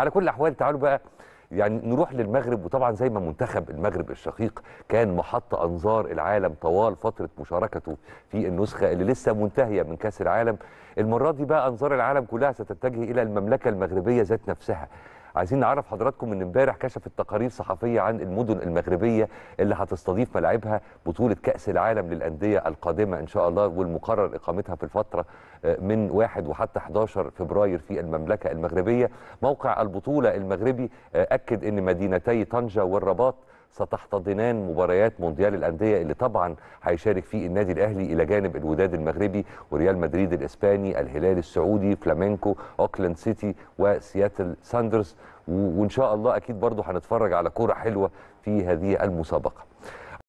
على كل الاحوال تعالوا بقى يعني نروح للمغرب وطبعا زي ما منتخب المغرب الشقيق كان محط انظار العالم طوال فتره مشاركته في النسخه اللي لسه منتهيه من كاس العالم المره دي بقى انظار العالم كلها ستتجه الى المملكه المغربيه ذات نفسها عايزين نعرف حضراتكم ان امبارح كشفت تقارير صحفيه عن المدن المغربيه اللي هتستضيف ملاعبها بطوله كاس العالم للانديه القادمه ان شاء الله والمقرر اقامتها في الفتره آه، من 1 وحتى 11 فبراير في المملكه المغربيه موقع البطوله المغربي آه، اكد ان مدينتي طنجه والرباط ستحتضنان مباريات مونديال الانديه اللي طبعا هيشارك فيه النادي الاهلي الى جانب الوداد المغربي وريال مدريد الاسباني الهلال السعودي فلامينكو اوكلاند سيتي وسياتل ساندرز وان شاء الله اكيد برضه هنتفرج على كوره حلوه في هذه المسابقه